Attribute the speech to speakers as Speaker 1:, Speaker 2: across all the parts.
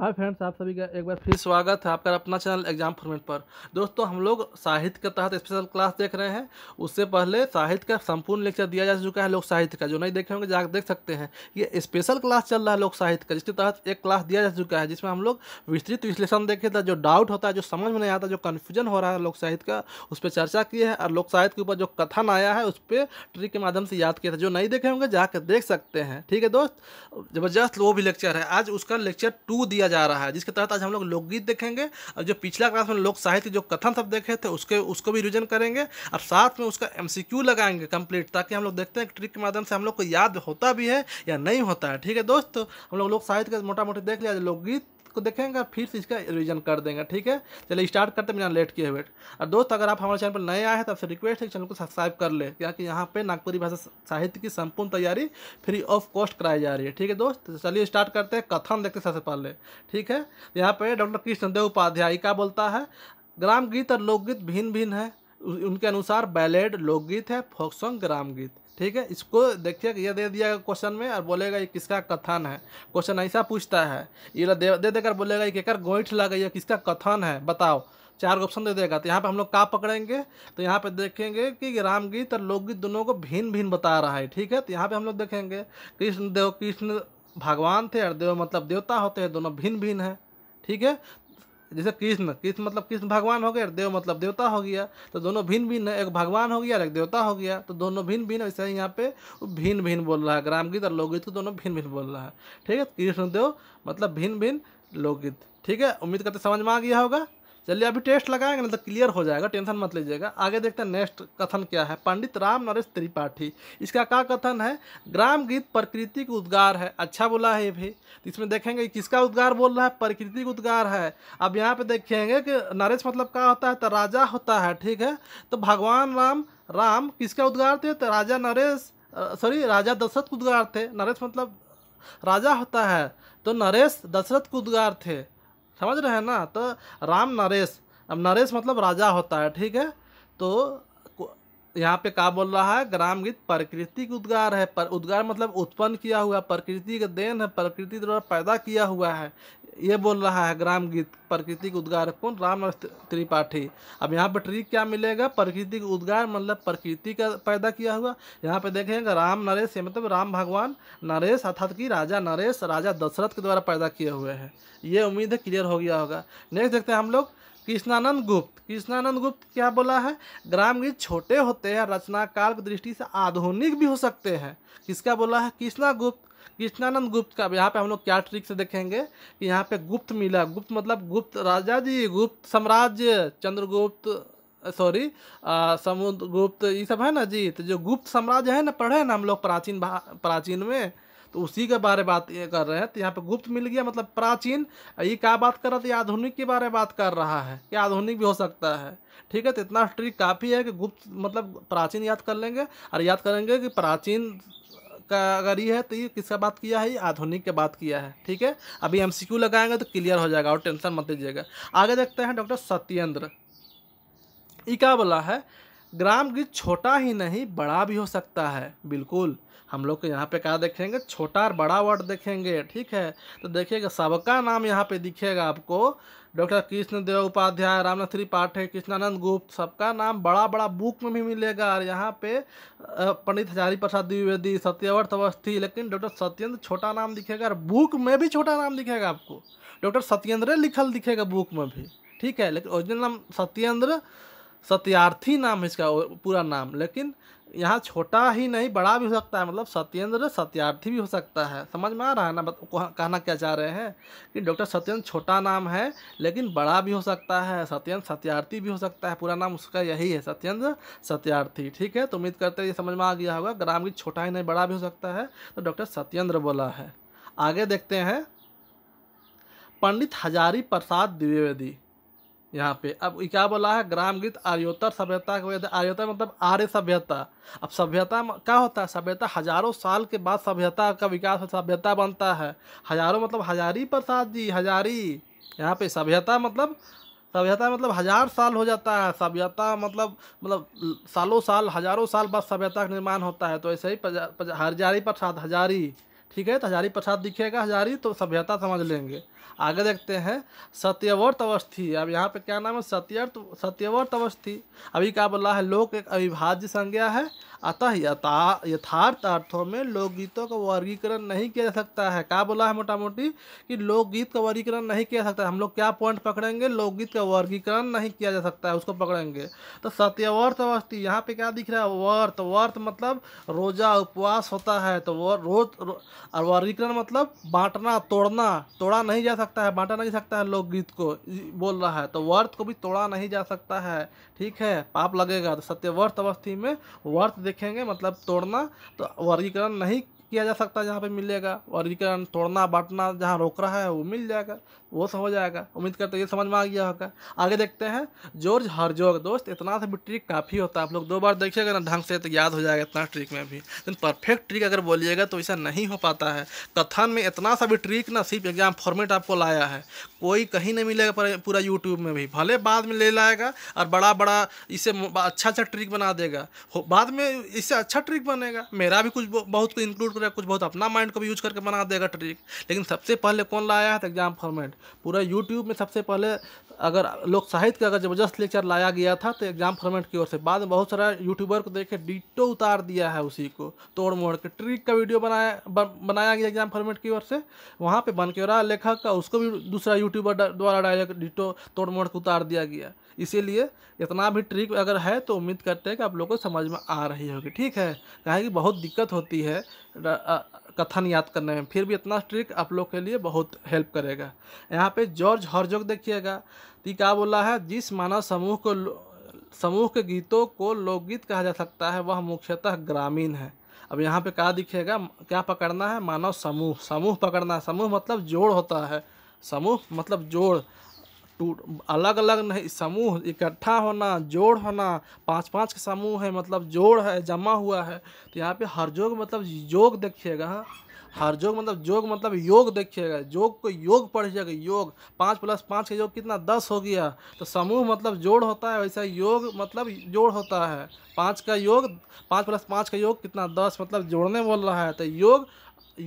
Speaker 1: Hi friends आप सभी का एक बार फिर स्वागत है आपका अपना चैनल एग्जाम फॉर्मेट पर दोस्तों हम लोग साहित्य के तहत स्पेशल क्लास देख रहे हैं उससे पहले साहित्य का संपूर्ण लेक्चर दिया जा चुका है लोक साहित्य का जो नहीं देखे होंगे जाकर देख सकते हैं ये स्पेशल क्लास चल रहा है लोक साहित्य का जिसके तहत एक क्लास दिया जा चुका है जिसमें हम लोग विस्तृत विश्लेषण देखे थे जो डाउट होता है जो समझ में नहीं आता जो कन्फ्यूजन हो रहा है लोक साहित्य का उस पर चर्चा की है और लोक साहित्य के ऊपर जो कथन आया है उस पर ट्रिक के माध्यम से याद किया था जो नहीं देखे होंगे जाकर देख सकते हैं ठीक है दोस्त जबरदस्त वो भी लेक्चर है आज उसका लेक्चर टू दिया किया जा रहा है जिसके तहत आज हम लोग लोकगीत देखेंगे और जो पिछला क्लास में लोक साहित्य जो कथन सब देखे थे उसके उसको भी रिविजन करेंगे और साथ में उसका एम लगाएंगे कंप्लीट ताकि हम लोग देखते हैं ट्रिक के माध्यम से हम लोग को याद होता भी है या नहीं होता है ठीक है दोस्त हम लोग लोक साहित्य का मोटा मोटी देख लिया लोकगीत इसको देखेंगे फिर से इसका रिविजन कर देंगे ठीक है चलिए स्टार्ट करते हैं बिना लेट किए हुए और दोस्त अगर आप हमारे चैनल पर नए आए हैं तो आपसे रिक्वेस्ट है चैनल को सब्सक्राइब कर ले क्योंकि यहाँ पर नागपुरी भाषा साहित्य की संपूर्ण तैयारी फ्री ऑफ कॉस्ट कराई जा रही है ठीक है दोस्त तो चलिए स्टार्ट करते हैं कथन देखते सबसे पहले ठीक है यहाँ पर डॉक्टर कृष्णदेव उपाध्याय का बोलता है ग्राम गीत और लोकगीत भिन्न भिन्न है उनके अनुसार बैलेड लोकगीत है फोक सॉन्ग ग्राम गीत ठीक है इसको देखिए ये दे दिया क्वेश्चन में और बोलेगा ये किसका कथन है क्वेश्चन ऐसा पूछता है ये दे दे देकर बोलेगा एक एकर गोइठ लगा ये किसका कथन है बताओ चार ऑप्शन दे देगा तो यहाँ पे हम लोग का पकड़ेंगे तो यहाँ पे देखेंगे कि रामगीत और लोकगीत दोनों को भिन्न भिन्न बता रहा है ठीक है तो यहाँ पे हम लोग देखेंगे कृष्ण देव कृष्ण भगवान थे और देव मतलब देवता होते हैं दोनों भिन्न भिन्न है ठीक है जैसे कृष्ण कृष्ण मतलब कृष्ण भगवान हो गए देव मतलब देवता हो गया तो दोनों भिन्न भिन्न है एक भगवान हो गया एक देवता हो गया तो दोनों भिन्न भिन्न ऐसे ही यहाँ पे भिन्न भिन्न बोल रहा है ग्रामगीत और लोकगीत को तो दोनों भिन्न भिन्न बोल रहा है ठीक है कृष्ण देव मतलब भिन्न भिन्न लोकगीत ठीक है उम्मीद करते समझ में आ गया होगा चलिए अभी टेस्ट लगाएंगे ना तो क्लियर हो जाएगा टेंशन मत लीजिएगा आगे देखते हैं नेक्स्ट कथन क्या है पंडित राम नरेश त्रिपाठी इसका क्या कथन है ग्राम गीत प्रकृति का उद्गार है अच्छा बोला है ये भी तो इसमें देखेंगे किसका उद्गार बोल रहा है प्रकृति का उद्गार है अब यहाँ पे देखेंगे कि नरेश मतलब क्या होता है तो राजा होता है ठीक है तो भगवान राम राम किसका उद्गार थे तो राजा नरेश सॉरी राजा दशरथ उद्गार थे नरेश मतलब राजा होता है तो नरेश दशरथ उद्गार थे समझ रहे हैं ना तो राम नरेश अब नरेश मतलब राजा होता है ठीक है तो यहाँ पे क्या बोल रहा है ग्राम गीत प्रकृति का उद्गार है पर उद्गार मतलब उत्पन्न किया हुआ प्रकृति का देन है प्रकृति द्वारा पैदा किया हुआ है ये बोल रहा है ग्राम गीत प्रकृति का उद्गार कौन राम त्रिपाठी अब यहाँ पर ट्रिक क्या मिलेगा प्रकृति का उद्गार मतलब प्रकृति का पैदा किया हुआ यहाँ पे देखेंगे राम नरेश ये मतलब राम भगवान नरेश अर्थात की राजा नरेश राजा दशरथ के द्वारा पैदा किए हुए हैं ये उम्मीद है क्लियर हो गया होगा नेक्स्ट देखते हैं हम लोग कृष्णानंद गुप्त कृष्णानंद गुप्त क्या बोला है ग्राम गीत छोटे होते हैं रचनाकार की दृष्टि से आधुनिक भी हो सकते हैं किसका बोला है कृष्णा गुप्त कृष्णानंद गुप्त का यहाँ पे हम लोग क्या ट्रिक से देखेंगे कि यहाँ पे गुप्त मिला गुप्त मतलब गुप्त राजा जी गुप्त साम्राज्य चंद्रगुप्त सॉरी समुद्र गुप्त ये सब है ना जी तो जो गुप्त साम्राज्य है ना पढ़े ना हम लोग प्राचीन प्राचीन में तो उसी के बारे में बात कर रहे हैं तो यहाँ पे गुप्त मिल गया मतलब प्राचीन ये क्या बात कर रहा था ये आधुनिक के बारे में बात कर रहा है कि आधुनिक भी हो सकता है ठीक है तो इतना ट्रिक काफ़ी है कि गुप्त मतलब प्राचीन याद कर लेंगे और याद करेंगे कि प्राचीन का अगर ये है तो ये किसका बात किया है ये आधुनिक के बात किया है ठीक है अभी एम लगाएंगे तो क्लियर हो जाएगा और टेंशन मत लीजिएगा आगे देखते हैं डॉक्टर सत्येंद्र ये क्या बोला है ग्राम गीत छोटा ही नहीं बड़ा भी हो सकता है बिल्कुल हम लोग यहाँ पे क्या देखेंगे छोटा और बड़ा वर्ड देखेंगे ठीक है तो देखिएगा सबका नाम यहाँ पे दिखेगा आपको डॉक्टर कृष्ण देव उपाध्याय रामनाथ त्रिपाठी कृष्णानंद गुप्त सबका नाम बड़ा बड़ा बुक में भी मिलेगा और यहाँ पे पंडित हजारी प्रसाद द्विवेदी सत्यवर्थ अवस्थी लेकिन डॉक्टर सत्येंद्र छोटा नाम दिखेगा और बुक में भी छोटा नाम दिखेगा आपको डॉक्टर सत्येंद्र लिखल दिखेगा बुक में भी ठीक है लेकिन ओरिजिनल नाम सत्येंद्र सत्यार्थी नाम है इसका पूरा नाम लेकिन यहाँ छोटा ही नहीं बड़ा भी हो सकता है मतलब सत्येंद्र सत्यार्थी भी हो सकता है समझ में आ रहा है ना कहना क्या चाह रहे हैं कि डॉक्टर सत्येंद्र छोटा नाम है लेकिन बड़ा भी हो सकता है सत्येंद्र सत्यार्थी भी हो सकता है पूरा नाम उसका यही है सत्येंद्र सत्यार्थी ठीक है तो उम्मीद करते हैं ये समझ में आ गया होगा ग्राम की छोटा ही नहीं बड़ा भी हो सकता है तो डॉक्टर सत्येंद्र बोला है आगे देखते हैं पंडित हजारी प्रसाद द्विवेदी यहाँ पे अब क्या बोला है गीत आर्योत्तर सभ्यता को आर्योत्तर मतलब आर्य सभ्यता अब सभ्यता क्या होता है सभ्यता हजारों साल के बाद सभ्यता का विकास सभ्यता बनता है हजारों मतलब हजारी प्रसाद जी हजारी यहाँ पे सभ्यता मतलब सभ्यता मतलब हजार साल हो जाता है सभ्यता मतलब मतलब सालों साल हजारों साल बाद सभ्यता का निर्माण होता है तो ऐसे ही हजारी प्रसाद हजारी ठीक है तो हजारी प्रसाद दिखेगा हजारी तो सभ्यता समझ लेंगे आगे देखते हैं सत्यवर्त अवस्थी अब यहाँ पे क्या नाम है सत्यर्थ सत्यवर्त अवस्थी अभी क्या बोला है लोक एक अविभाज्य संज्ञा है अतः यथा यथार्थ अर्थों में लोकगीतों का वर्गीकरण नहीं किया जा सकता है क्या बोला है मोटा मोटी कि लोकगीत का वर्गीकरण नहीं किया जा सकता हम लोग क्या पॉइंट पकड़ेंगे लोकगीत का वर्गीकरण नहीं किया जा सकता है उसको पकड़ेंगे तो सत्यवर्त अवस्थी यहाँ पे क्या दिख रहा है वर्त वर्त मतलब रोजा उपवास होता है तो वो रोज वर्गीकरण मतलब बांटना तोड़ना तोड़ा नहीं जा सकता है बांटा नहीं सकता है लोकगीत को बोल रहा है तो वर्थ को भी तोड़ा नहीं जा सकता है ठीक है पाप लगेगा तो सत्यवर्थ अवस्थी में वर्थ देखेंगे मतलब तोड़ना तो वर्गीकरण नहीं किया जा सकता जहाँ पे मिलेगा वर्गीकरण तोड़ना बांटना जहाँ रोक रहा है वो मिल जाएगा वो सब हो जाएगा उम्मीद करते हैं ये समझ में आ गया होगा आगे देखते हैं जॉर्ज हर जोग दोस्त इतना सा भी ट्रिक काफ़ी होता है आप लोग दो बार देखिएगा ना ढंग से तो याद हो जाएगा इतना ट्रिक में भी लेकिन परफेक्ट ट्रिक अगर बोलिएगा तो ऐसा नहीं हो पाता है कथन में इतना सा भी ट्रिक ना सिर्फ एग्जाम फॉर्मेट आपको लाया है कोई कहीं नहीं मिलेगा पूरा यूट्यूब में भी भले बाद में ले लाएगा और बड़ा बड़ा इसे अच्छा अच्छा ट्रिक बना देगा बाद में इससे अच्छा ट्रिक बनेगा मेरा भी कुछ बहुत इंक्लूड करेगा कुछ बहुत अपना माइंड को भी यूज करके बना देगा ट्रिक लेकिन सबसे पहले कौन लाया है एग्जाम तो फॉर्मेट पूरा यूट्यूब में सबसे पहले अगर लोक साहित्य का अगर ज़बरदस्त लेक्चर लाया गया था तो एग्ज़ाम फॉर्मेट की ओर से बाद में बहुत सारा यूट्यूबर को देखे डिटो उतार दिया है उसी को तोड़ मोड़ के ट्रिक का वीडियो बनाया ब, बनाया गया एग्ज़ाम फॉर्मेट की ओर से वहाँ पर बन के रहा लेखक का उसको भी दूसरा यूट्यूबर द्वारा डायरेक्ट डिटो तोड़ मोड़ के उतार दिया गया इसीलिए इतना भी ट्रिक अगर है तो उम्मीद करते हैं कि आप लोगों को समझ में आ रही होगी ठीक है कहें कि बहुत दिक्कत होती है कथन याद करने में फिर भी इतना ट्रिक आप लोग के लिए बहुत हेल्प करेगा यहाँ पे जॉर्ज हॉर्जोक देखिएगा तो क्या बोला है जिस मानव समूह को समूह के गीतों को लोकगीत कहा जा सकता है वह मुख्यतः ग्रामीण है अब यहाँ पे क्या दिखेगा क्या पकड़ना है मानव समूह समूह पकड़ना है समूह मतलब जोड़ होता है समूह मतलब जोड़ टूट अलग अलग नहीं समूह इकट्ठा होना जोड़ होना पांच पांच के समूह है मतलब जोड़ है जमा हुआ है तो यहाँ पे हर जोग मतलब योग देखिएगा हाँ। हर जोग मतलब जोग मतलब योग देखिएगा योग को योग पढ़िएगा योग पाँच प्लस पाँच का योग कितना दस हो गया तो समूह मतलब जोड़ होता है वैसा योग मतलब जोड़ होता है पाँच का योग पाँच प्लस पाँच का योग कितना दस मतलब जोड़ने बोल रहा है तो योग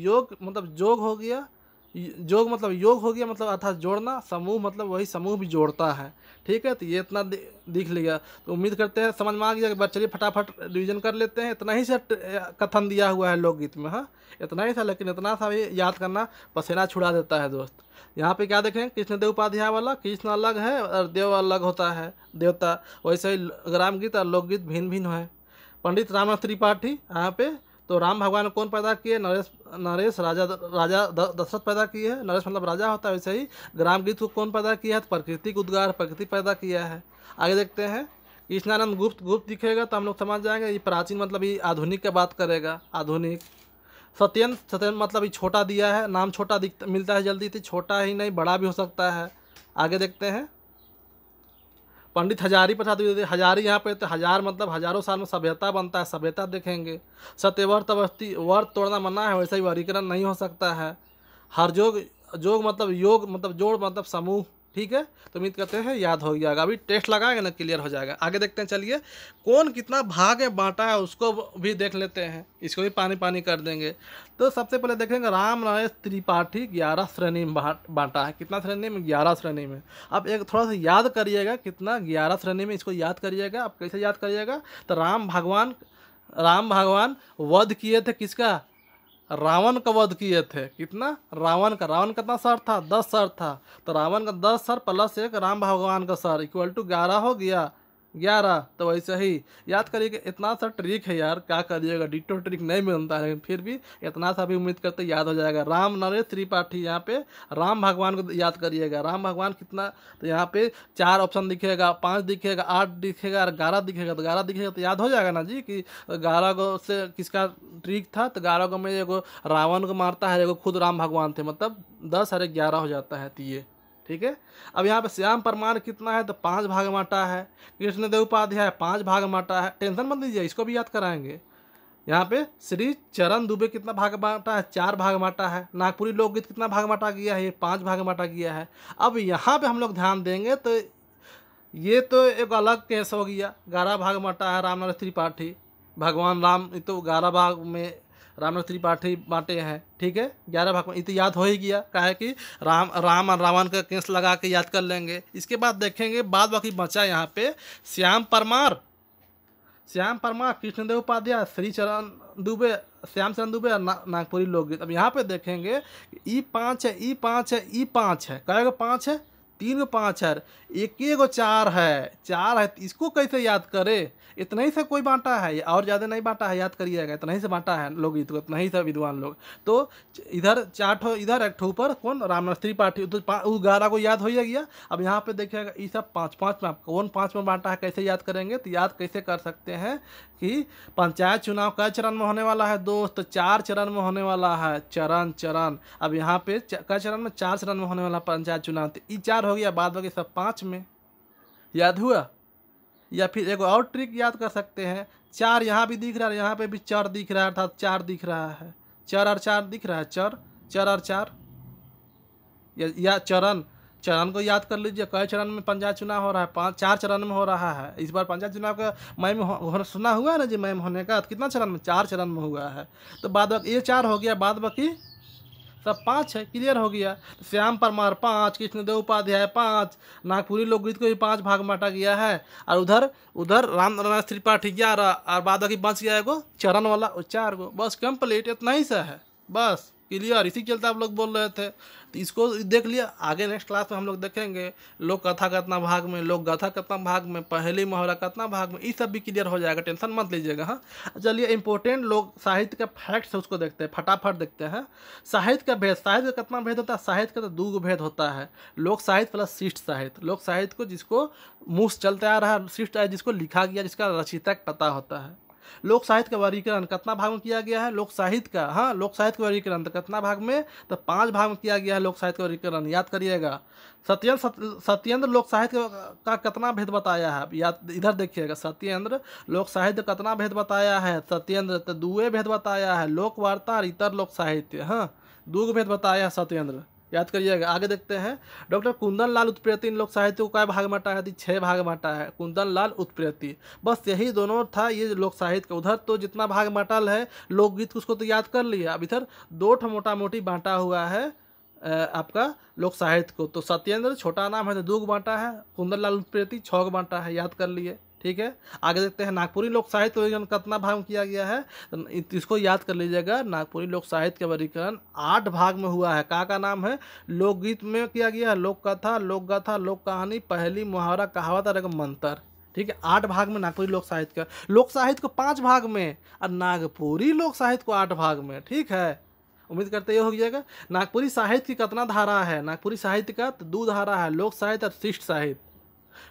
Speaker 1: योग मतलब जोग हो गया योग मतलब योग हो गया मतलब अर्थात जोड़ना समूह मतलब वही समूह भी जोड़ता है ठीक है तो ये इतना दिख लिया तो उम्मीद करते हैं समझ में आ गया बस चलिए फटाफट रिविजन कर लेते हैं इतना ही सा कथन दिया हुआ है लोकगीत में हाँ इतना ही था लेकिन इतना सा भी याद करना पसीना छुड़ा देता है दोस्त यहाँ पे क्या देखें कृष्णदेव उपाध्याय वाला कृष्ण अलग है और देव अलग होता है देवता वैसे ही ग्राम गीत और लोकगीत भिन्न भिन्न है पंडित रामनाथ त्रिपाठी यहाँ पे तो राम भगवान कौन पैदा किए नरेश नरेश राजा राजा दशरथ पैदा किए हैं नरेश मतलब राजा होता है वैसे ही ग्राम गीत को कौन पैदा किया है तो प्रकृति को उद्गार प्रकृति पैदा किया है आगे देखते हैं कृष्णानंद गुप्त गुप्त दिखेगा तो हम लोग समझ जाएंगे ये प्राचीन मतलब ये आधुनिक का बात करेगा आधुनिक सत्यन सत्यन मतलब ये छोटा दिया है नाम छोटा दिख मिलता है जल्दी थी तो छोटा ही नहीं बड़ा भी हो सकता है आगे देखते हैं पंडित हजारी पर तो हजारी यहाँ पे तो हजार मतलब हजारों साल में सभ्यता बनता है सभ्यता देखेंगे सत्यवर अवस्थी वर्त तोड़ना मना है वैसे ही वर्गीकरण नहीं हो सकता है हर जोग जोग मतलब योग मतलब जोड़ मतलब समूह ठीक है तो उम्मीद करते हैं याद हो गया अभी टेस्ट लगाएंगे ना क्लियर हो जाएगा आगे देखते हैं चलिए कौन कितना भाग है बांटा है उसको भी देख लेते हैं इसको भी पानी पानी कर देंगे तो सबसे पहले देखेंगे राम नरेश त्रिपाठी ग्यारह श्रेणी में बांटा है कितना श्रेणी में ग्यारह श्रेणी में अब एक थोड़ा सा याद करिएगा कितना ग्यारह श्रेणी में इसको याद करिएगा आप कैसे याद करिएगा तो राम भगवान राम भगवान वध किए थे किसका रावण का वध किए थे कितना रावण का रावण कितना सर था दस सर था तो रावण का दस सर प्लस एक राम भगवान का सर इक्वल टू ग्यारह हो गया ग्यारह तो वैसे ही याद करिए कि इतना सा ट्रिक है यार क्या करिएगा डिटो ट्रिक नहीं मिलता है लेकिन फिर भी इतना सा भी उम्मीद करते याद हो जाएगा राम नरेश त्रिपाठी यहाँ पे राम भगवान को याद करिएगा राम भगवान कितना तो यहाँ पे चार ऑप्शन दिखेगा पाँच दिखेगा आठ दिखेगा और ग्यारह दिखेगा तो ग्यारह दिखेगा तो याद हो जाएगा ना जी कि ग्यारह गो से किसका ट्रिक था तो ग्यारह गो में एगो रावण को मारता है एगो खुद राम भगवान थे मतलब दस और ग्यारह हो जाता है तो ये ठीक है अब यहाँ पे श्याम प्रमाण कितना है तो पाँच भाग बांटा है कृष्णदेव उपाध्याय पाँच भाग बांटा है टेंशन मत लीजिए इसको भी याद कराएंगे यहाँ पे श्री चरण दुबे कितना भाग बांटा है चार भाग बांटा है नागपुरी लोकगीत कितना भाग बांटा गया है ये पाँच भाग बांटा गया है अब यहाँ पर हम लोग ध्यान देंगे तो ये तो एक अलग केस हो गया ग्यारह भाग बांटा है रामनाथ त्रिपाठी भगवान राम ये तो ग्यारह भाग में रामनव त्रिपाठी बांटे हैं ठीक है ग्यारह भाग ये तो याद हो ही गया क्या है कि राम राम और रावण का केस लगा के याद कर लेंगे इसके बाद देखेंगे बाद बाकी बचा यहाँ पे श्याम परमार श्याम परमार कृष्णदेव उपाध्याय श्री चरण दुबे श्याम चरण दुबे और ना, नागपुरी लोकगीत अब यहाँ पे देखेंगे ई पाँच है ई पाँच है ई पाँच है कहेगा पाँच है तीन गो पाँच है एक गो चार है चार है तो इसको कैसे याद करे इतना ही से कोई बांटा है और ज़्यादा नहीं बांटा है याद करिएगा इतना ही से बांटा है लोग गीत इतना ही से विद्वान लोग तो इधर चार इधर एक ऊपर कौन रामनाथ त्रिपाठी तो उस ग्यारह को याद हो ही गया अब यहाँ पे देखिएगा ये सब पाँच पाँच में आप कौन पाँच में बांटा है कैसे याद करेंगे तो याद कैसे कर सकते हैं कि पंचायत चुनाव का चरण में होने वाला है दोस्त चार चरण में होने वाला है चरण चरण अब यहाँ पे कई चरण में चार चरण में होने वाला पंचायत चुनाव तो ये चार हो गया बाद बाकी सब पाँच में याद हुआ या फिर एक और ट्रिक याद कर सकते हैं चार यहाँ भी दिख रहा है यहाँ पे भी चर दिख रहा है अर्थात चार दिख रहा है चर और चार दिख रहा है चर चर और चार या, या चरण चरण को याद कर लीजिए कई चरण में पंचायत चुनाव हो रहा है पाँच चार चरण में हो रहा है इस बार पंचायत चुनाव का मैम हो, सुना हुआ है ना जी मैम होने का कितना चरण में चार चरण में हुआ है तो बाद ये चार हो गया बाद बाकी सब पाँच है क्लियर हो गया श्याम परमार पाँच कृष्णदेव उपाध्याय पाँच नागपुरी लोकगीत को भी पाँच भाग बांटा गया है और उधर उधर राम नारायण त्रिपाठी ग्यारह और बाद बाकी बच गया है चरण वाला चार गो बस कंप्लीट इतना ही सा है बस क्लियर इसी चलते आप लोग बोल रहे थे तो इसको देख लिया आगे नेक्स्ट क्लास में हम लोग देखेंगे लोक कथा कितना भाग में लोक गाथा कितना भाग में पहली मोहरा कितना भाग में ये सब भी क्लियर हो जाएगा टेंशन मत लीजिएगा हाँ चलिए इंपॉर्टेंट लोग साहित्य का फैक्ट्स उसको देखते हैं फटाफट देखते हैं हाँ। साहित्य का भेद साहित्य का कितना भेद होता है साहित्य का तो दो भेद होता है लोक साहित्य प्लस शिष्ट साहित्य लोक साहित्य को जिसको मुँह चलते आ रहा है शिष्ट जिसको लिखा गया जिसका रचिता पता होता है लोक साहित्य का वर्गीकरण कितना भाग में किया गया है लोक साहित्य का हाँ लोक साहित्य का वर्गीकरण तो कितना भाग में तो पाँच भाग में किया गया है लोक साहित्य का वर्गीकरण याद करिएगा सत्येंद्र सत्येंद्र लोक साहित्य का कितना भेद बताया है याद इधर देखिएगा सत्येंद्र लोक साहित्य कितना भेद बताया है सत्येंद्र तो दुए भेद बताया है लोकवार्ता और इतर लोक साहित्य हाँ दो भेद बताया है सत्येंद्र याद करिएगा आगे देखते हैं डॉक्टर कुंदन लाल उत्प्रेती इन लोग साहित्य को क्या भाग बांटा है छः भाग बांटा है कुंदन लाल उत्प्रेती बस यही दोनों था ये लोक साहित्य का उधर तो जितना भाग बांटल है लोकगीत उसको तो याद कर लिया अब इधर दो ठो मोटा मोटी बांटा हुआ है आपका लोक साहित्य को तो सत्येंद्र छोटा नाम है तो दो बांटा है कुंदन लाल उत्प्रेती छः बांटा है याद कर लिए ठीक है आगे देखते हैं नागपुरी लोक साहित्य वर्गीकरण कितना भाग में किया गया है तो इसको याद कर लीजिएगा नागपुरी लोक साहित्य का वर्गीकरण आठ भाग में हुआ है का का नाम है लोकगीत में किया गया है लोक कथा लोक गाथा लोक कहानी पहली मुहावरा कहावत और मंत्र ठीक है आठ भाग में नागपुरी लोक साहित्य का लोक साहित्य को पाँच भाग में और नागपुरी लोक साहित्य को आठ भाग में ठीक है उम्मीद करते ये हो जाएगा नागपुरी साहित्य की कितना धारा है नागपुरी साहित्य का तो दो धारा है लोक साहित्य और शिष्ट साहित्य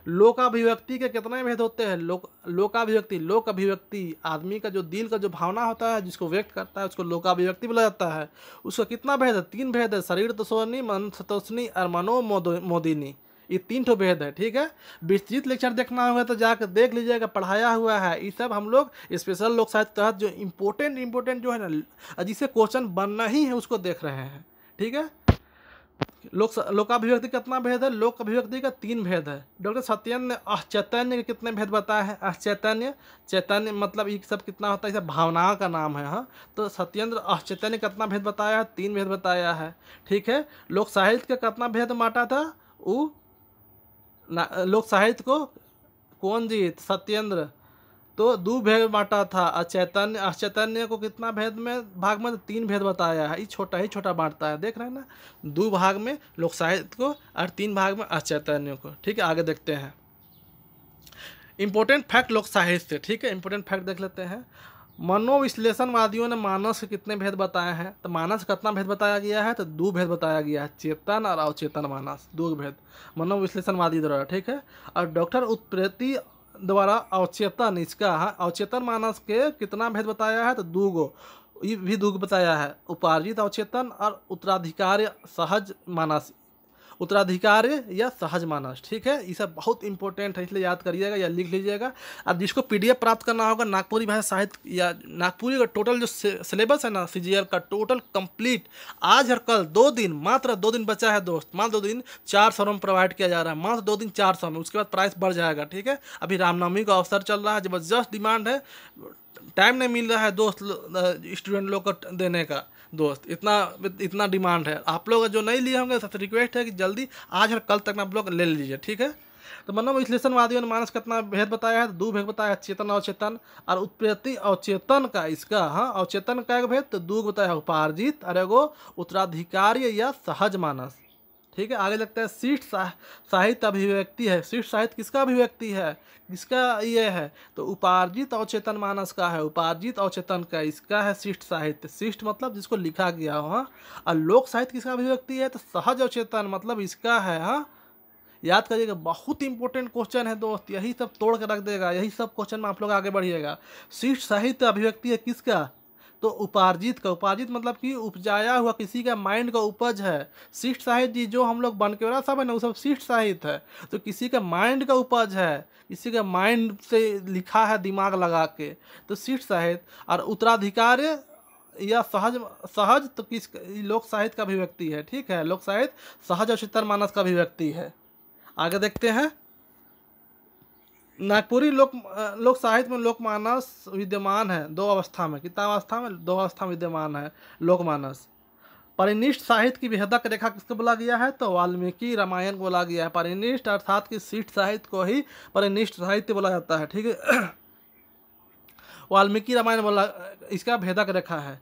Speaker 1: लोकाभिव्यक्ति अभिव्यक्ति के कितने भेद होते हैं लोक लोकाभिव्यक्ति लोक अभिव्यक्ति आदमी का जो दिल का जो भावना होता है जिसको व्यक्त करता है उसको लोकाभिव्यक्ति बोला जाता है उसका कितना भेद है तीन भेद है शरीर तोषोनी मन सतोषणी और मनो मोदिनी ये तीन ठो भेद है ठीक है विस्तृत लेक्चर देखना होगा तो जाकर देख लीजिएगा पढ़ाया हुआ है ये सब हम लोग स्पेशल लोक साहित्य तहत जो इम्पोर्टेंट इम्पोर्टेंट जो है ना जिसे क्वेश्चन बनना ही है उसको देख रहे हैं ठीक है लोक लोक अभिव्यक्ति कितना भेद है लोक अभिव्यक्ति का तीन भेद है डॉक्टर सत्यन ने अचैतन्य के कितने भेद बताए हैं अचैतन्य चैतन्य मतलब ये सब कितना होता है इसे भावना का नाम है हाँ तो सत्येंद्र अचैतन्य कितना भेद बताया है तीन भेद बताया है ठीक है लोक साहित्य का कितना भेद बांटा था वो लोक साहित्य को कौन जी सत्येंद्र तो दो भेद बांटा था अचैतन्य अचैतन्य को कितना भेद में भाग में तो तीन भेद बताया है ये छोटा ही छोटा बांटता है देख रहे हैं ना दो भाग में लोक साहित्य को और तीन भाग में अचैतन्य को ठीक है आगे देखते हैं इम्पोर्टेंट फैक्ट लोक साहित्य ठीक है इम्पोर्टेंट फैक्ट देख लेते हैं मनोविश्लेषणवादियों ने मानस के कितने भेद बताए हैं तो मानस कितना भेद बताया गया है तो दो भेद बताया गया है चेतन और अवचेतन मानस दो भेद मनोविश्लेषणवादी द्वारा ठीक है और डॉक्टर उत्प्रेति द्वारा अवचेतन इसका है अवचेतन मानस के कितना भेद बताया है तो दू गो ये भी दुख बताया है उपार्जित अवचेतन और उत्तराधिकार सहज मानस उत्तराधिकार या सहज मानस ठीक है ये सब बहुत इंपॉर्टेंट है इसलिए याद करिएगा या लिख लीजिएगा अब जिसको पीडीएफ प्राप्त करना होगा नागपुरी भाषा साहित्य या नागपुरी का टोटल जो सिलेबस है ना सी का टोटल कंप्लीट आज और कल दो दिन मात्र दो दिन बचा है दोस्त मात्र दो दिन चार सौ में प्रोवाइड किया जा रहा है मात्र दो दिन चार सौ में उसके बाद प्राइस बढ़ जाएगा ठीक है अभी रामनवमी का अवसर चल रहा है जबरदस्त डिमांड है टाइम नहीं मिल रहा है दोस्त स्टूडेंट लोग को देने का दोस्त इतना इतना डिमांड है आप लोग जो नहीं लिए होंगे सबसे रिक्वेस्ट है कि जल्दी आज और कल तक आप लोग ले लीजिए ठीक है तो मनो मतलब विश्लेषणवादियों ने मानस कितना भेद बताया है तो दो भेद बताया है चेतन अवचेतन और उत्प्रेति अवचेतन का इसका हाँ अवचेतन का एक भेद तो दू बताया उपार्जित और एगो उत्तराधिकारी या सहज मानस ठीक है आगे लगता है शिष्ट साहित्य अभिव्यक्ति है शिष्ट साहित्य किसका अभिव्यक्ति है किसका ये है तो उपार्जित अवचेतन मानस का है उपार्जित अवचेतन का इसका है शिष्ट साहित्य शिष्ट मतलब जिसको लिखा गया हो हाँ और लोक साहित्य किसका अभिव्यक्ति है तो सहज अवचेतन मतलब इसका है हाँ याद करिएगा बहुत इंपॉर्टेंट क्वेश्चन है दोस्त यही सब तोड़ कर रख देगा यही सब क्वेश्चन में आप लोग आगे बढ़िएगा शिष्ट साहित्य अभिव्यक्ति है किसका तो उपार्जित का उपार्जित मतलब कि उपजाया हुआ किसी का माइंड का उपज है शिष्ट साहित्य जी जो हम लोग बनकेवरा सब है ना वो सब शिष्ट साहित्य है तो किसी के माइंड का उपज है किसी के माइंड से लिखा है दिमाग लगा के तो शिष्ट साहित्य और उत्तराधिकार या सहज सहज तो किस लोक साहित्य का अभिव्यक्ति है ठीक है लोक साहित्य सहज और चित्तर मानस का अभिव्यक्ति है आगे देखते हैं नागपुरी लोक लोक साहित्य में लोकमानस विद्यमान है दो अवस्था में कितना अवस्था में दो अवस्था में विद्यमान है लोकमानस परिनिष्ठ साहित्य की भेदक रेखा किसको बोला गया है तो वाल्मीकि रामायण को बोला गया है परिनिष्ठ अर्थात कि शिष्ट साहित्य को ही परिनिष्ठ साहित्य बोला जाता है ठीक है वाल्मीकि रामायण बोला इसका भेदक रेखा है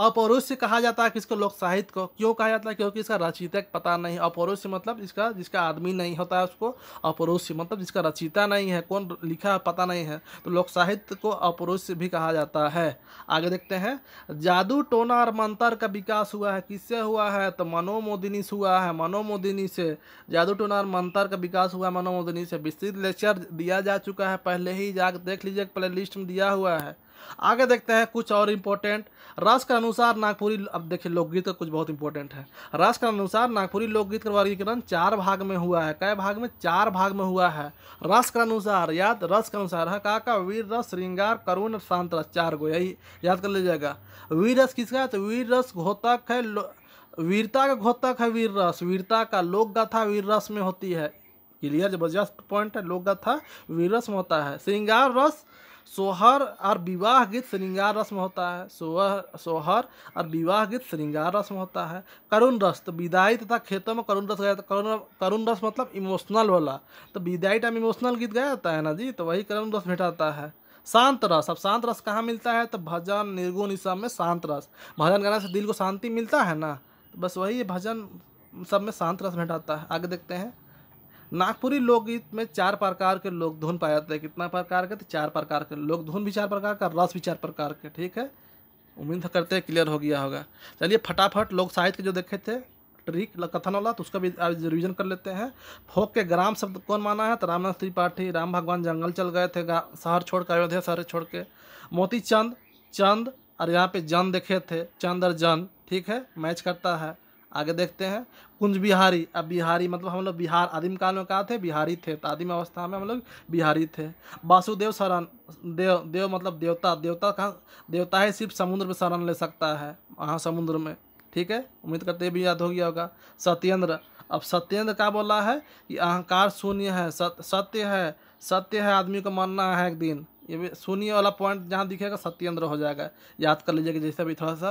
Speaker 1: अपौरुष्य कहा जाता है कि इसको लोक साहित्य को क्यों कहा जाता है क्योंकि इसका रचितक पता नहीं अपौरुष्य मतलब इसका जिसका आदमी नहीं होता है उसको अपौरुष्य मतलब जिसका रचिता नहीं है कौन लिखा है पता नहीं है तो लोक साहित्य को अपौरुष्य भी कहा जाता है आगे देखते हैं जादू टोना और मंत्र का विकास हुआ है किससे हुआ है तो मनोमोदिनी से हुआ है मनोमोदिनी से जादू टोना और मंत्र का विकास हुआ है मनोमोदिनी से विस्तृत लेक्चर दिया जा चुका है पहले ही जा देख लीजिए प्ले लिस्ट में दिया हुआ है आगे देखते हैं कुछ और इम्पोर्टेंट रस के अनुसार नागपुरी अब देखिए लोकगीत का कुछ बहुत इंपॉर्टेंट है रस के अनुसार नागपुरी लोकगीत का वर्गीकरण चार भाग में हुआ है कई भाग में चार भाग में हुआ है रस के अनुसार याद रस के अनुसार है हाँ, काका वीर रस श्रृंगार करुण और शांत रस चार गो यही याद कर लीजिएगा वीर रस किसका है तो वीर रस घोतक है वीरता का घोतक है वीर रस वीरता का लोक गाथा वीर रस में होती है क्लियर जस्ट पॉइंट है लोक गाथा वीर रस में होता है श्रृंगार रस सोहर और विवाह गीत श्रृंगार रस्म होता है सोह सोहर और विवाह गीत श्रृंगार रस्म होता है करुण रस तो विदाई तथा खेतों में करुण रस गया करुण करुण रस मतलब इमोशनल वाला तो विदाई टाइम इमोशनल गीत गाया जाता है ना जी तो वही करुण रस भेटाता है शांत रस अब शांत रस कहाँ मिलता है तो भजन निर्गुण इस सब में शांत रस भजन गाने से दिल को शांति मिलता है ना तो बस वही भजन सब में शांत रस भेटाता है आगे देखते हैं नागपुरी लोकगीत में चार प्रकार के लोक धुन पाए जाते हैं कितना प्रकार के तो चार प्रकार के लोक धुन भी चार प्रकार का रस भी चार प्रकार के ठीक है उम्मीद तो करते हैं क्लियर हो गया होगा चलिए फटाफट लोक साहित्य जो देखे थे ट्रिक कथन वाला तो उसका भी रिविजन कर लेते हैं फोक के ग्राम शब्द कौन माना है तो रामनाथ त्रिपाठी राम भगवान जंगल चल गए थे शहर छोड़ कर अयोध्या शहर छोड़ के मोती चंद चंद और यहाँ पे जन देखे थे चंद और जन ठीक है मैच करता है आगे देखते हैं कुंज बिहारी अब बिहारी मतलब हम लोग बिहार आदिम काल में कहा थे बिहारी थे तो आदिम अवस्था में हम लोग बिहारी थे वासुदेव शरण देव देव मतलब देवता देवता कहाँ देवता है सिर्फ समुद्र में शरण ले सकता है वहाँ समुद्र में ठीक है उम्मीद करते भी याद हो गया होगा सत्येंद्र अब सत्येंद्र क्या बोला है कि अहंकार शून्य है सत्य है सत्य है आदमी को मानना है एक दिन ये भी शून्य वाला पॉइंट जहाँ दिखेगा सत्येंद्र हो जाएगा याद कर लीजिएगा जैसे अभी थोड़ा सा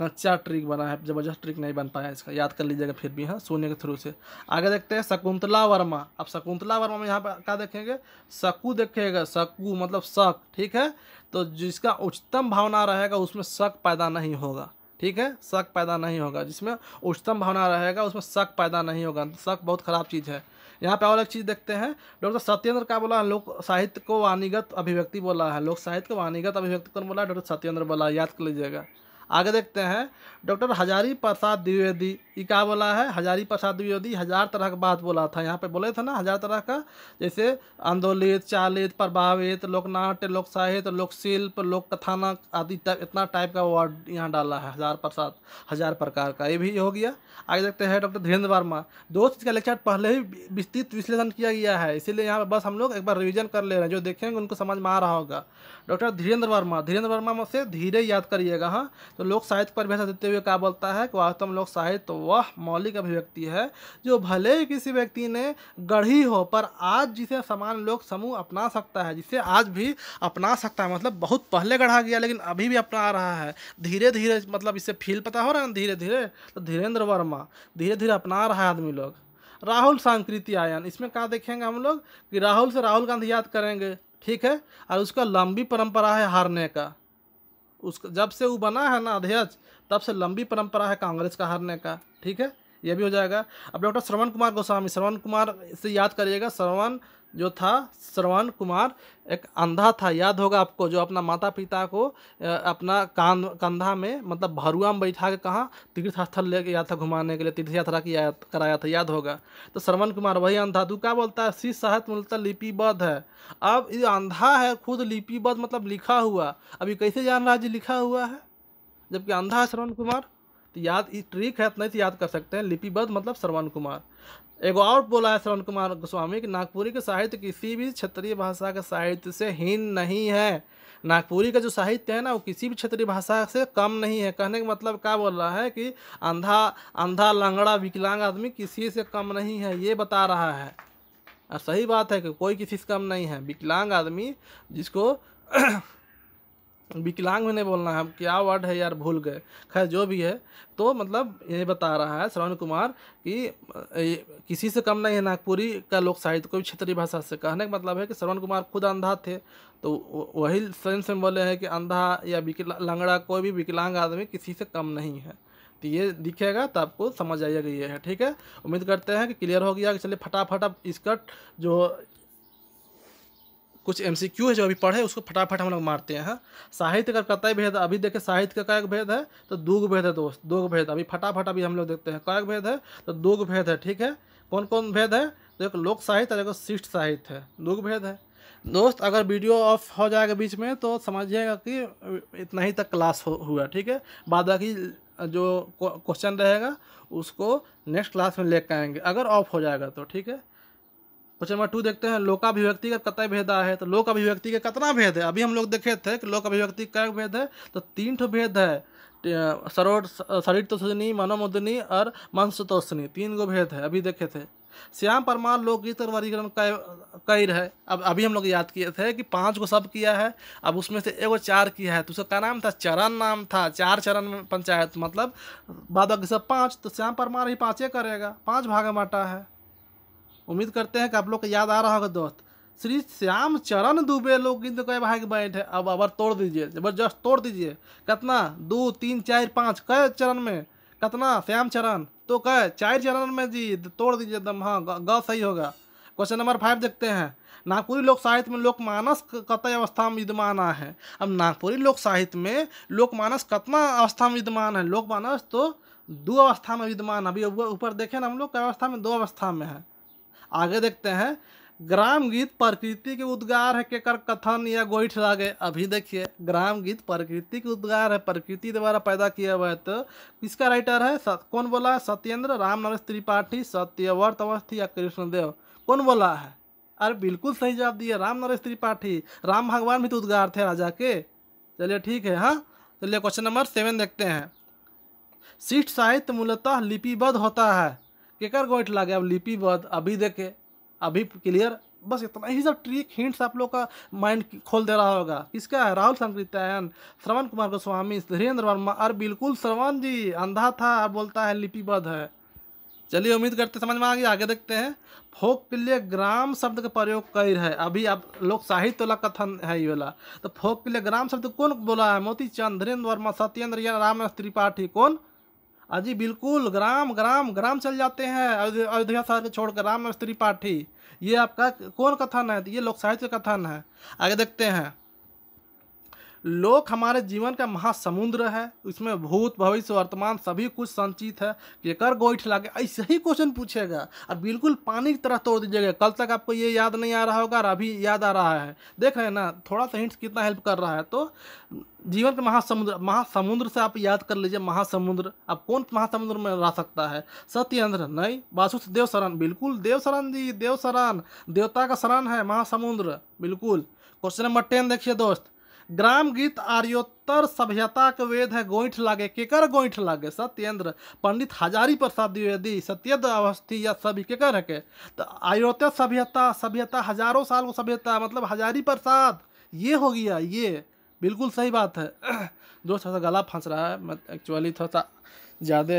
Speaker 1: कच्चा ट्रिक बना है ज़बरदस्त ट्रिक नहीं बन पाया इसका याद कर लीजिएगा फिर भी हाँ शून्य के थ्रू से आगे देखते हैं शकुंतला वर्मा अब शकुंतला वर्मा में यहाँ पर क्या देखेंगे सकु देखेगा सकु मतलब शक ठीक है तो जिसका उच्चतम भावना रहेगा उसमें शक पैदा नहीं होगा ठीक है शक पैदा नहीं होगा जिसमें उच्चतम भावना रहेगा उसमें शक पैदा नहीं होगा शक बहुत ख़राब चीज़ है यहाँ पे और एक चीज़ देखते हैं डॉक्टर सत्येंद्र का बोला लोक साहित्य को वाणिगत अभिव्यक्ति बोला है लोक साहित्य को वाणिगत अभिव्यक्ति कौन बोला डॉक्टर सत्येंद्र बोला याद कर लीजिएगा आगे देखते हैं डॉक्टर हजारी प्रसाद द्विवेदी ये क्या बोला है हजारी प्रसाद द्विवेदी हज़ार तरह का बात बोला था यहाँ पे बोले थे ना हज़ार तरह का जैसे आंदोलित चालित प्रभावित लोकनाट्य लोक साहित्य लोकशिल्प लोक कथानक आदि इतना टाइप का वर्ड यहाँ डाला है हज़ार प्रसाद हज़ार प्रकार का ये भी हो गया आगे देखते हैं डॉक्टर धीरेन्द्र वर्मा दो चीज़ का लेक्चर पहले ही विस्तृत विश्लेषण किया गया है इसीलिए यहाँ पर बस हम लोग एक बार रिविजन कर ले रहे हैं जो देखेंगे उनको समझ में आ रहा होगा डॉक्टर धीरेन्द्र वर्मा धीरेन्द्र वर्मा से धीरे याद करिएगा हाँ तो लोक साहित्य पर भैसा देते हुए क्या बोलता है कि वास्तव में लोक साहित्य तो वह मौलिक अभिव्यक्ति है जो भले ही किसी व्यक्ति ने गढ़ी हो पर आज जिसे समान लोक समूह अपना सकता है जिसे आज भी अपना सकता है मतलब बहुत पहले गढ़ा गया लेकिन अभी भी अपना रहा है धीरे धीरे मतलब इससे फील पता हो रहा है ना धीरे धीरे तो धीरेन्द्र वर्मा धीरे धीरे अपना रहा है आदमी लोग राहुल सांकृति आयन इसमें कहाँ देखेंगे हम लोग कि राहुल से राहुल गांधी याद करेंगे ठीक है और उसका लंबी परंपरा है हारने का उसका जब से वो बना है ना अध्यक्ष तब से लंबी परंपरा है कांग्रेस का हारने का ठीक है यह भी हो जाएगा अब डॉक्टर श्रवण कुमार गोस्वामी श्रवण कुमार से याद करिएगा श्रवण जो था श्रवण कुमार एक अंधा था याद होगा आपको जो अपना माता पिता को अपना कान कंधा में मतलब भरुआ में बैठा के कहाँ तीर्थस्थल ले गया था घुमाने के लिए तीर्थ यात्रा की कराया था याद होगा तो श्रवण कुमार वही अंधा तू क्या बोलता है सी साहित्य मूलतः लिपिबद्ध है अब ये अंधा है खुद लिपिबद्ध मतलब लिखा हुआ अभी कैसे जान रहा है जी लिखा हुआ है जबकि अंधा है श्रवण कुमार तो याद ये ट्रिक है तो नहीं तो याद कर सकते हैं लिपिबद्ध मतलब श्रवण कुमार एगो और बोला है श्रवण कुमार गोस्वामी कि नागपुरी के साहित्य किसी भी क्षेत्रीय भाषा के साहित्य से हीन नहीं है नागपुरी का जो साहित्य है ना वो किसी भी क्षेत्रीय भाषा से कम नहीं है कहने का मतलब क्या बोल रहा है कि अंधा अंधा लंगड़ा विकलांग आदमी किसी से कम नहीं है ये बता रहा है और सही बात है कि कोई किसी से कम नहीं है विकलांग आदमी जिसको विकलांग में नहीं बोलना है क्या वर्ड है यार भूल गए खैर जो भी है तो मतलब ये बता रहा है श्रवण कुमार कि किसी से कम नहीं है नागपुरी का लोक साहित्य कोई क्षेत्रीय भाषा से कहने का मतलब है कि श्रवण कुमार खुद अंधा थे तो वही स्वयं से बोले हैं कि अंधा या लंगड़ा कोई भी विकलांग आदमी किसी से कम नहीं है तो ये दिखेगा तो आपको समझ आइएगा ये है ठीक है उम्मीद करते हैं कि क्लियर हो गया कि चलिए फटाफट अब इसका जो कुछ एम है जो अभी पढ़े उसको फटाफट हम लोग मारते हैं हाँ। साहित्य का कतई भेद अभी देखें साहित्य का कैक भेद है तो दो गो भेद है दोस्त दो गो भेद अभी फटाफट अभी हम लोग देखते हैं कैक भेद है तो दो गो भेद है ठीक है कौन कौन भेद है तो एक लोक साहित्य और एक शिष्ट साहित्य है दो गो भेद है दोस्त अगर वीडियो ऑफ हो जाएगा बीच में तो समझिएगा कि इतना ही तक क्लास हो हुआ ठीक है बाद बाकी जो क्वेश्चन रहेगा उसको नेक्स्ट क्लास में लेकर आएंगे अगर ऑफ हो जाएगा तो ठीक है क्वेश्चन तो नंबर टू देखते हैं लोकाभिव्यक्ति का कत भेद है तो लोक अभिव्यक्ति का कितना भेद है अभी हम लोग देखे थे कि लोक अभिव्यक्ति का भेद है तो तीन ठो भेद है शरीर तोषणी मनोमुदनी और मनसुतोषिनी तीन गो भेद है अभी देखे थे श्याम परमार लोकगीत और वर्गीकरण कई है अब अभी हम लोग याद किए थे कि पांच को सब किया है अब उसमें से एगो चार किया है तो उसका क्या नाम था चरण नाम था चार चरण पंचायत मतलब बाद सब पाँच तो श्याम परमार ही पाँचे करेगा पाँच भाग बांटा है उम्मीद करते हैं कि आप लोग को याद आ रहा होगा दोस्त श्री श्याम चरण दुबे लोग गिंद कहे भाई बैठ है अब अबर तोड़ दीजिए जबरदस्त तोड़ दीजिए कितना दो तीन चार पाँच कै चरण में कितना श्याम चरण तो कह चार चरण में जी तोड़ दीजिए एकदम हाँ ग सही होगा क्वेश्चन नंबर फाइव देखते हैं नागपुरी लोक साहित्य में लोकमानस कतय अवस्था में विद्यमान है अब नागपुरी लोक साहित्य में लोकमानस कतना अवस्था में विद्यमान है लोकमानस तो दो अवस्था में विद्यमान अभी ऊपर देखें ना हम लोग अवस्था में दो अवस्था में है आगे देखते हैं ग्राम गीत प्रकृति के उद्गार है केकर कथन या गोइठ लागे अभी देखिए ग्राम गीत प्रकृति के उद्गार है प्रकृति द्वारा पैदा किया हुआ है तो किसका राइटर है कौन बोला है सत्येंद्र राम नरेश त्रिपाठी सत्यवर्त अवस्थी या कृष्णदेव कौन बोला है अरे बिल्कुल सही जवाब दिए राम नरेश त्रिपाठी राम भगवान भी तो उद्गार थे राजा के चलिए ठीक है हाँ चलिए क्वेश्चन नंबर सेवन देखते हैं शिष्ट साहित्य मूलतः लिपिबद्ध होता है केकर गोइट लागे अब लिपि अभी देखे अभी क्लियर बस इतना ही सब ट्रिक हिंट्स आप लोग का माइंड खोल दे रहा होगा किसका है राहुल संकृत्यायन श्रवण कुमार गोस्वामी धीरेन्द्र वर्मा और बिल्कुल श्रवण जी अंधा था और बोलता है लिपिबद्ध है चलिए उम्मीद करते समझ में आ गया आगे देखते हैं फोक के लिए ग्राम शब्द का प्रयोग कर है अभी आप लोग साहित्य वाला कथन है ये वाला तो फोक के लिए ग्राम शब्द कौन बोला है मोती चंद धीरेन्द्र वर्मा सत्येंद्र या राम त्रिपाठी कौन अजी हाँ बिल्कुल ग्राम ग्राम ग्राम चल जाते हैं अयोध्या शहर को छोड़कर राम त्रिपाठी ये आपका कौन कथन है ये लोक साहित्य कथन है आगे देखते हैं लोक हमारे जीवन का महासमुद्र है उसमें भूत भविष्य वर्तमान सभी कुछ संचित है ये कर गोइठ लागे ऐसे ही क्वेश्चन पूछेगा और बिल्कुल पानी की तरह तोड़ दीजिएगा कल तक आपको ये याद नहीं आ रहा होगा और अभी याद आ रहा है देख रहे हैं ना थोड़ा सा हिंट्स कितना हेल्प कर रहा है तो जीवन के महासमुद्र महासमुद्र से आप याद कर लीजिए महासमुद्र आप कौन महासमुद्र में रह सकता है सत्येंद्र नहीं वासुष देव शरण बिल्कुल देव शरण जी देव शरण देवता का शरण है महासमुद्र बिल्कुल क्वेश्चन नंबर टेन देखिए दोस्त ग्राम गीत आर्योत्तर सभ्यता के वेद है गोइठ लागे केकर गोइठ लागे सत्येंद्र पंडित हजारी प्रसाद द्विवेदी सत्येंद्र अवस्थी या सभी केकर है के तो आर्योत्तर सभ्यता सभ्यता हजारों साल को सभ्यता मतलब हजारी प्रसाद ये हो गया ये बिल्कुल सही बात है जो थोड़ा सा गला फंस रहा है मैं एक्चुअली थोड़ा सा ज़्यादा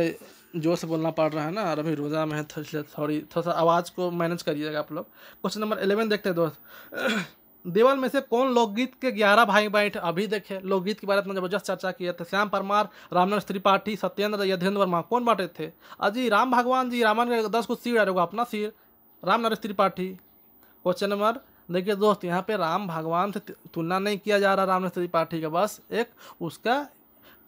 Speaker 1: जोर से बोलना पड़ रहा है ना अभी रोज़ा में है थोड़ी थोड़ा सा आवाज़ को मैनेज करिएगा आप लोग क्वेश्चन नंबर एलेवन देखते हैं दोस्त देवल में से कौन लोकगीत के ग्यारह भाई बैठ अभी देखे लोकगीत के बारे में जबरदस्त चर्चा किया था श्याम परमार रामनाथ त्रिपाठी सत्येंद्र यधेन्द्र वर्मा कौन बांटे थे अजी राम भगवान जी रामन के दस को सिर डालेगा अपना सिर रामनाथ त्रिपाठी क्वेश्चन नंबर देखिए दोस्त यहाँ पे राम भगवान से तुलना नहीं किया जा रहा रामनाथ त्रिपाठी का बस एक उसका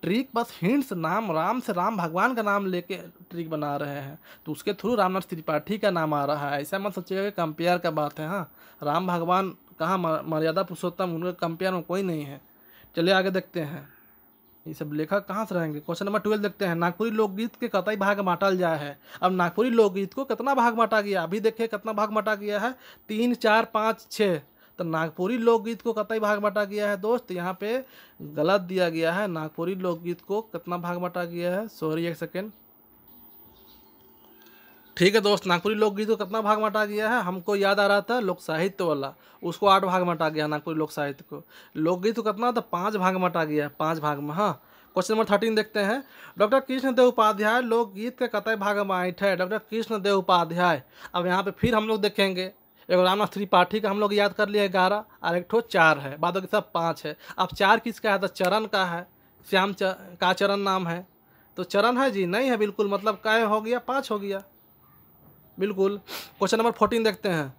Speaker 1: ट्रिक बस हिंट्स नाम राम से राम भगवान का नाम लेके ट्रिक बना रहे हैं तो उसके थ्रू रामनाथ त्रिपाठी का नाम आ रहा है ऐसा मत सोचिएगा कि कंपेयर का बात है हाँ राम भगवान कहाँ मर्यादा पुरुषोत्तम उनका कंपेयर में कोई नहीं है चलिए आगे देखते हैं ये सब लेखक कहाँ से रहेंगे क्वेश्चन नंबर ट्वेल्व देखते हैं नागपुरी लोकगीत के कतई भाग बांटल जाए है अब नागपुरी लोकगीत को कितना भाग बांटा गया अभी देखिए कितना भाग बांटा गया है तीन चार पाँच छः तो नागपुरी लोकगीत को कतई भाग बांटा गया है दोस्त यहाँ पे गलत दिया गया है नागपुरी लोकगीत को कितना भाग बांटा गया है सॉरी एक सेकेंड ठीक है दोस्त नागपुरी लोकगीत को कितना भाग मटा गया है हमको याद आ रहा था लोक साहित्य वाला उसको आठ भाग मटा गया नागपुरी लोक साहित्य को लोकगीत को कितना था पाँच भाग मटा गया है पाँच भाग में हाँ क्वेश्चन नंबर थर्टीन देखते हैं डॉक्टर कृष्ण देव उपाध्याय लोकगीत के कतई भाग में आठ है डॉक्टर कृष्ण देव उपाध्याय अब यहाँ पे फिर हम लोग देखेंगे एक रामनाथ त्रिपाठी का हम लोग याद कर लिए ग्यारह और एक ठो चार है बाद सब पाँच है अब चार किसका है तो चरण का है श्याम का चरण नाम है तो चरण है जी नहीं है बिल्कुल मतलब कै हो गया पाँच हो गया बिल्कुल क्वेश्चन नंबर फोर्टीन देखते हैं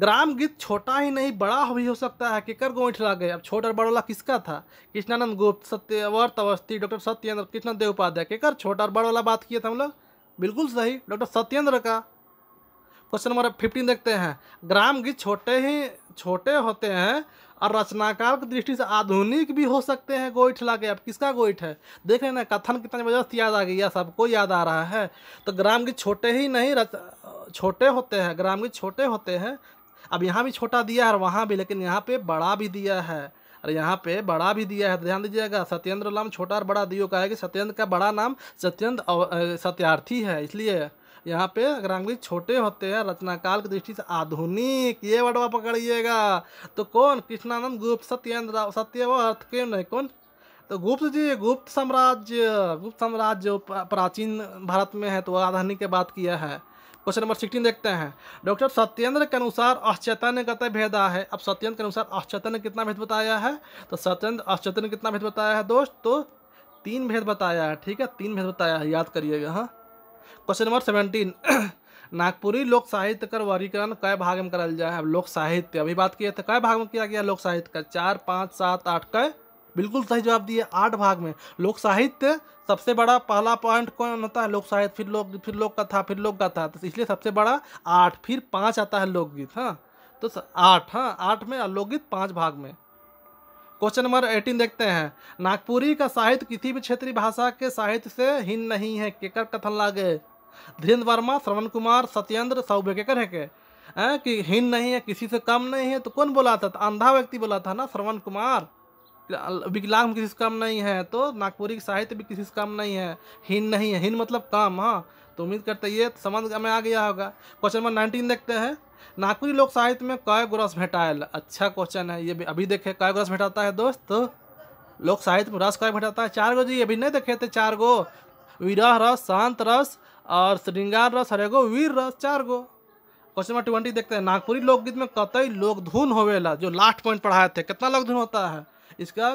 Speaker 1: ग्राम गीत छोटा ही नहीं बड़ा भी हो सकता है किकर गोईठला गए अब छोटा और बड़ोला वाला किसका था कृष्णानंद गुप्त सत्यवर्त अवस्थी डॉक्टर सत्येंद्र कृष्णदेव उपाध्याय किकर छोटा और बड़ोला बात किए थे हम लोग बिल्कुल सही डॉक्टर सत्येंद्र का क्वेश्चन नंबर फिफ्टीन देखते हैं ग्राम गीत छोटे ही छोटे होते हैं और रचनाकार की दृष्टि से आधुनिक भी हो सकते हैं गोइठ ला के अब किसका गोइठ है देख रहे ना कथन कितना जबरदस्त याद आ गया सबको याद आ रहा है तो ग्राम के छोटे ही नहीं रच छोटे होते हैं ग्राम के छोटे होते हैं अब यहाँ भी छोटा दिया है और वहाँ भी लेकिन यहाँ पे बड़ा भी दिया है और यहाँ पे बड़ा भी दिया है तो ध्यान दीजिएगा सत्येंद्र नाम छोटा और बड़ा दियो का है कि सत्येंद्र का बड़ा नाम सत्येंद्र सत्यार्थी है इसलिए यहाँ पे अंग्रेज छोटे होते हैं रचनाकाल की दृष्टि से आधुनिक ये वर्डवा पकड़िएगा तो कौन कृष्णानंद गुप्त सत्येंद्र सत्य व अर्थ क्यों नहीं कौन तो गुप्त जी गुप्त साम्राज्य गुप्त साम्राज्य प्राचीन भारत में है तो आधुनिक के बात किया है क्वेश्चन नंबर सिक्सटीन देखते हैं डॉक्टर सत्येंद्र के अनुसार अश्चैतन्य कतः भेदा है अब सत्येंद्र के अनुसार अश्चैतन्य कितना भेद बताया है तो सत्येंद्र अश्चैतन्य कितना भेद बताया है दोस्त तो तीन भेद बताया है ठीक है तीन भेद बताया है याद करिएगा हाँ क्वेश्चन नंबर सेवेंटीन नागपुरी लोक साहित्य कर वर्गीकरण कै भाग में करल जाए अब लोक साहित्य अभी बात किए थे कै भाग में किया गया लोक साहित्य का चार पाँच सात आठ कै बिल्कुल सही जवाब दिए आठ भाग में लोक साहित्य सबसे बड़ा पहला पॉइंट कौन होता है लोक साहित्य फिर लोक फिर लोक कथा फिर लोक कथा तो इसलिए सबसे बड़ा आठ फिर पाँच आता है लोकगीत हाँ तो आठ हाँ आठ में और लोकगीत पाँच भाग में क्वेश्चन नंबर एटीन देखते हैं नागपुरी का साहित्य किसी भी क्षेत्रीय भाषा के साहित्य से हीन नहीं है केकर कथन लागे धीरेन्द्र वर्मा श्रवण कुमार सत्येंद्र सौभेकेकर है के हैं कि हीन नहीं है किसी से कम नहीं है तो कौन बोला था तो अंधा व्यक्ति बोला था ना श्रवण कुमार विकलांग किसी से कम नहीं है तो नागपुरी साहित्य भी किसी से कम नहीं है हीन नहीं है हीन मतलब कम हाँ तो उम्मीद करते ये समझ में आ गया होगा क्वेश्चन नंबर नाइनटीन देखते हैं नागपुरी लोक साहित्य में कय गुरस भेटायल अच्छा क्वेश्चन है ये भी अभी देखे कय गुरस भेटाता है दोस्त लोक साहित्य में रस कय भेटाता है चार गो जी अभी नहीं देखे थे चार गो विरह रस शांत रस और श्रृंगार रस हरेगो वीर रस चार गो क्वेश्चन नंबर ट्वेंटी देखते हैं नागपुरी लोकगीत में कतई लोकधुन होवेला जो लास्ट पॉइंट पढ़ाए थे कितना लोकधुन होता है इसका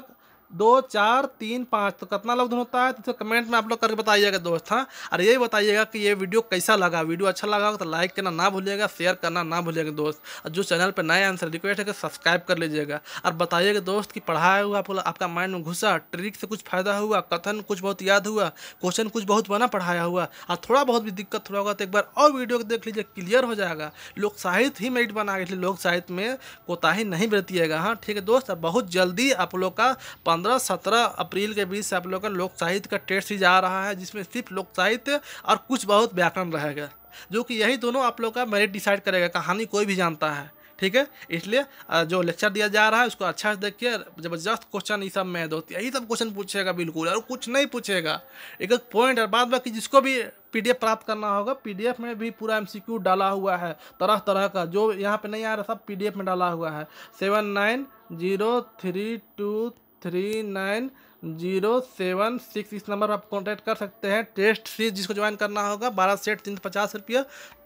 Speaker 1: दो चार तीन पाँच तो कितना लफ्ध होता है तो, तो कमेंट में आप लोग करके बताइएगा दोस्त हाँ और यही बताइएगा कि ये वीडियो कैसा लगा वीडियो अच्छा लगा तो लाइक करना ना भूलिएगा शेयर करना ना भूलिएगा दोस्त और जो चैनल पर नए आंसर रिक्वेस्ट है सब्सक्राइब कर लीजिएगा और बताइएगा दोस्त कि पढ़ाया हुआ आप, आपका माइंड में घुसा ट्रिक से कुछ फ़ायदा हुआ कथन कुछ बहुत याद हुआ क्वेश्चन कुछ बहुत बना पढ़ाया हुआ और थोड़ा बहुत भी दिक्कत थोड़ा होगा तो एक बार और वीडियो देख लीजिए क्लियर हो जाएगा लोक साहित्य ही मेरिट बना इसलिए लोक साहित्य में कोताही नहीं बरतीएगा हाँ ठीक है दोस्त बहुत जल्दी आप लोग का पंद्रह सत्रह अप्रैल के बीच से आप लोग का लोक साहित्य का टेस्ट ही जा रहा है जिसमें सिर्फ लोक साहित्य और कुछ बहुत व्याकरण रहेगा जो कि यही दोनों आप लोग का मेरिट डिसाइड करेगा कहानी कोई भी जानता है ठीक है इसलिए जो लेक्चर दिया जा रहा है उसको अच्छा से देखिए जबरदस्त क्वेश्चन ये सब में दो यही सब क्वेश्चन पूछेगा बिल्कुल और कुछ नहीं पूछेगा एक एक पॉइंट और बाद बाकी जिसको भी पीडीएफ प्राप्त करना होगा पीडीएफ में भी पूरा एमसीक्यू डाला हुआ है तरह तरह का जो यहाँ पे नहीं आ रहा सब पीडीएफ में डाला हुआ है seven nine zero three two three nine zero seven six इस नंबर पर आप कॉन्टैक्ट कर सकते हैं टेस्ट सीरीज जिसको ज्वाइन करना होगा बारह सेट तीन सौ पचास रुपये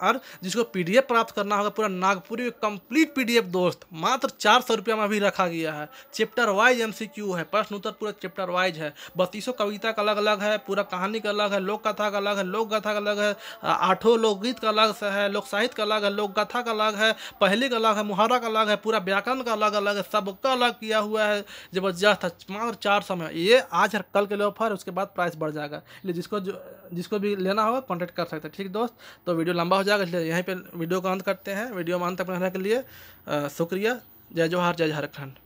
Speaker 1: और जिसको पीडीएफ प्राप्त करना होगा पूरा नागपुरी कंप्लीट पीडीएफ दोस्त मात्र चार सौ रुपया में अभी रखा गया है चैप्टर वाइज एमसीक्यू है प्रश्न उत्तर पूरा चैप्टर वाइज है बत्तीसों कविता का अलग अलग है पूरा कहानी का अलग है लोक कथा का अलग है लोक कथा का अलग है आठों लोकगीत का अलग है लोक साहित्य का अलग है लोक कथा का अलग है पहले का अलग है मुहारा का अलग है पूरा व्याकरण का अलग अलग है सबका अलग किया हुआ है जबरदस्त मात्र चार सौ में ये आज और कल के लिए ऑफर उसके बाद प्राइस बढ़ जाएगा इसलिए जिसको जो जिसको भी लेना होगा कॉन्टैक्ट कर सकते हैं ठीक दोस्त तो वीडियो लंबा हो जाएगा इसलिए यहीं पर वीडियो को अंत करते हैं वीडियो में अंत तक रहने के लिए शुक्रिया जय जवाहर जय झारखंड